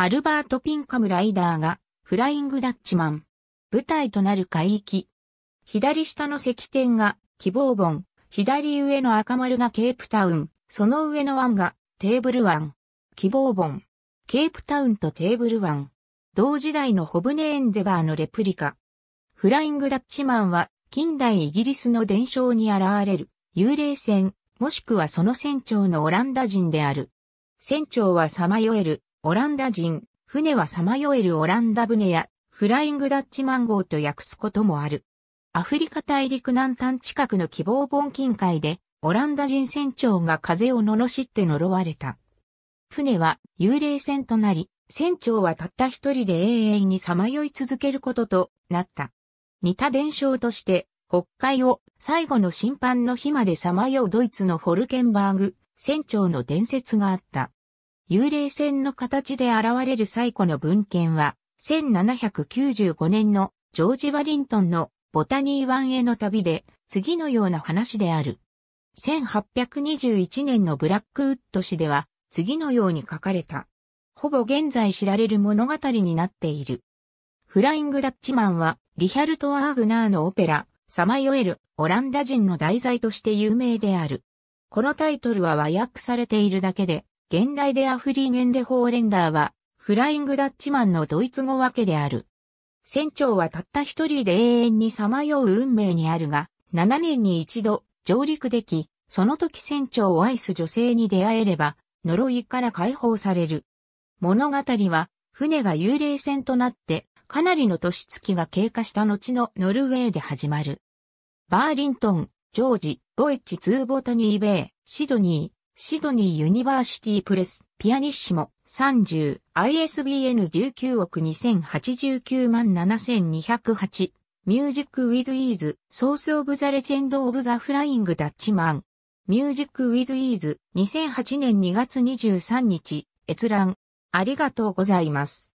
アルバート・ピンカムライダーが、フライング・ダッチマン。舞台となる海域。左下の石点が、希望本。左上の赤丸がケープタウン。その上の湾が、テーブル湾。希望本。ケープタウンとテーブル湾。同時代のホブネ・エンデバーのレプリカ。フライング・ダッチマンは、近代イギリスの伝承に現れる、幽霊船、もしくはその船長のオランダ人である。船長はさまよえるオランダ人、船はさまよえるオランダ船や、フライングダッチマンゴーと訳すこともある。アフリカ大陸南端近くの希望盆近海で、オランダ人船長が風を罵って呪われた。船は幽霊船となり、船長はたった一人で永遠にさまよい続けることとなった。似た伝承として、北海を最後の審判の日までさまようドイツのフォルケンバーグ船長の伝説があった。幽霊船の形で現れる最古の文献は、1795年のジョージ・ワリントンのボタニー湾への旅で、次のような話である。1821年のブラックウッド氏では、次のように書かれた。ほぼ現在知られる物語になっている。フライング・ダッチマンは、リヒャルト・アーグナーのオペラ、さまよえるオランダ人の題材として有名である。このタイトルは和訳されているだけで、現代でアフリーゲンデホーレンダーは、フライングダッチマンのドイツ語訳である。船長はたった一人で永遠にさまよう運命にあるが、7年に一度上陸でき、その時船長を愛す女性に出会えれば、呪いから解放される。物語は、船が幽霊船となって、かなりの年月が経過した後のノルウェーで始まる。バーリントン、ジョージ、ボエッチーボタニーベイ、シドニー、シドニーユニバーシティプレス、ピアニッシモ、30、ISBN 19億2089万7208、ミュージックウィズイーズ、ソースオブザレジェンドオブザフライングダッチマン、ミュージックウィズイーズ、2008年2月23日、閲覧、ありがとうございます。